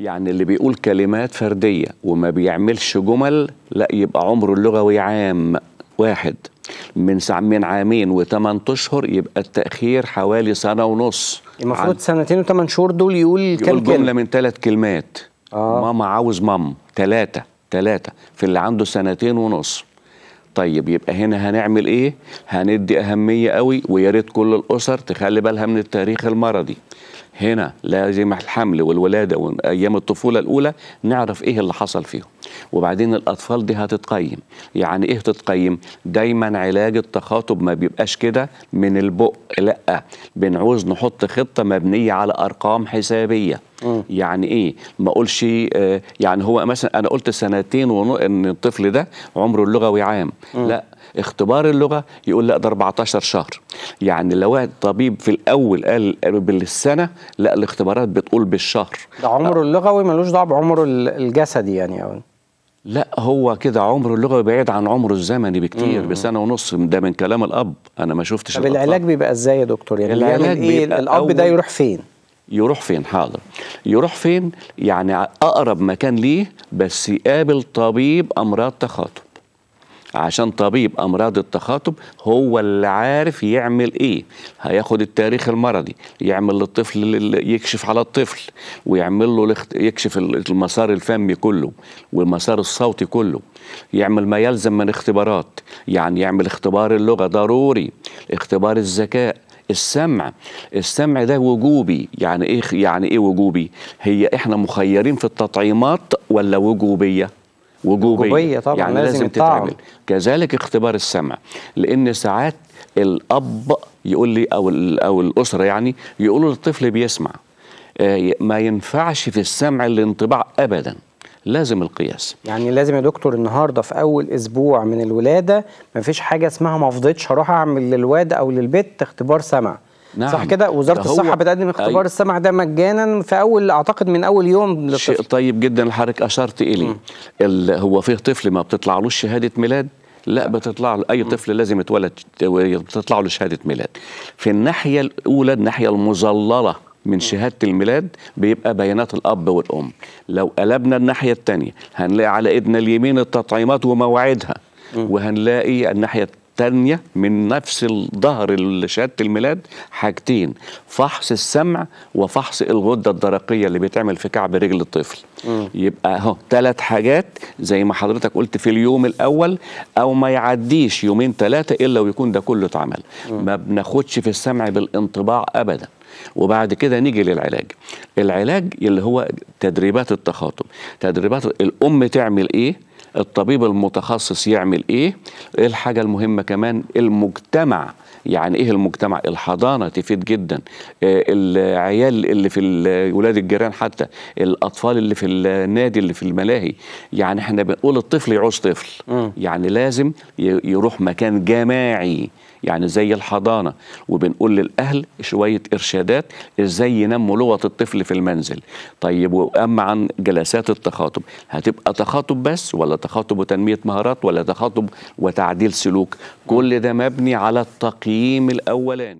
يعني اللي بيقول كلمات فردية وما بيعملش جمل لا يبقى عمره اللغوي عام واحد من من عامين وثمان اشهر يبقى التاخير حوالي سنه ونص المفروض سنتين وثمان شهور دول يقول, يقول جمله من ثلاث كلمات آه. ماما عاوز مام ثلاثه ثلاثه في اللي عنده سنتين ونص طيب يبقى هنا هنعمل ايه هندي اهميه قوي ويا ريت كل الاسر تخلي بالها من التاريخ المرضي هنا لازم الحمل والولاده وايام الطفوله الاولى نعرف ايه اللي حصل فيهم وبعدين الاطفال دي هتتقيم يعني ايه تتقيم دايما علاج التخاطب ما بيبقاش كده من البق لا بنعوز نحط خطه مبنيه على ارقام حسابيه يعني ايه ما اقولش آه، يعني هو مثلا انا قلت سنتين ونص ان الطفل ده عمره اللغوي عام لا اختبار اللغه يقول لا ده 14 شهر يعني لو الطبيب في الاول قال بالسنه لا الاختبارات بتقول بالشهر ده عمره آه. اللغوي ملوش دعوه بعمره الجسدي يعني, يعني. لا هو كده عمره اللغوي بعيد عن عمره الزمني بكتير بسنه ونص ده من كلام الاب انا ما شفتش طب العلاج بيبقى ازاي يا دكتور يعني العلاج ايه الاب ده يروح فين يروح فين حاضر يروح فين يعني اقرب مكان ليه بس يقابل طبيب امراض تخاطب عشان طبيب امراض التخاطب هو اللي عارف يعمل ايه هياخد التاريخ المرضي يعمل للطفل يكشف على الطفل ويعمل له يكشف المسار الفمي كله والمسار الصوتي كله يعمل ما يلزم من اختبارات يعني يعمل اختبار اللغه ضروري اختبار الذكاء السمع السمع ده وجوبي يعني ايه يعني ايه وجوبي هي احنا مخيرين في التطعيمات ولا وجوبيه وجوبيه, وجوبية طبعا يعني لازم, لازم تتعمل كذلك اختبار السمع لان ساعات الاب يقول لي او او الاسره يعني يقولوا للطفل بيسمع آه، ما ينفعش في السمع الانطباع ابدا لازم القياس يعني لازم يا دكتور النهارده في اول اسبوع من الولاده ما فيش حاجه اسمها ما فضيتش هروح اعمل للواد او للبت اختبار سمع نعم صح كده وزاره الصحه بتقدم اختبار أي... السمع ده مجانا في اول اعتقد من اول يوم للطفل. شيء طيب جدا حضرتك اشرت اليه ال... هو فيه طفل ما بتطلعلوش شهاده ميلاد لا بتطلع له اي طفل لازم يتولد بتطلع له شهاده ميلاد في الناحيه الاولى الناحيه المظلله من شهاده الميلاد بيبقى بيانات الاب والام لو قلبنا الناحيه الثانيه هنلاقي على ايدنا اليمين التطعيمات ومواعيدها وهنلاقي الناحيه تانية من نفس الظهر شهادة الميلاد حاجتين فحص السمع وفحص الغدة الدرقية اللي بيتعمل في كعب رجل الطفل م. يبقى اهو ثلاث حاجات زي ما حضرتك قلت في اليوم الأول أو ما يعديش يومين ثلاثة إلا ويكون ده كله اتعمل ما بناخدش في السمع بالانطباع أبداً وبعد كده نيجي للعلاج العلاج اللي هو تدريبات التخاطب تدريبات الام تعمل ايه الطبيب المتخصص يعمل ايه ايه الحاجه المهمه كمان المجتمع يعني ايه المجتمع الحضانه تفيد جدا آه، العيال اللي في ولاد الجيران حتى الاطفال اللي في النادي اللي في الملاهي يعني احنا بنقول الطفل يعوز طفل يعني لازم يروح مكان جماعي يعني زي الحضانة وبنقول للأهل شوية إرشادات إزاي ينموا لغة الطفل في المنزل طيب وأما عن جلسات التخاطب هتبقى تخاطب بس ولا تخاطب وتنمية مهارات ولا تخاطب وتعديل سلوك كل ده مبني على التقييم الأولاني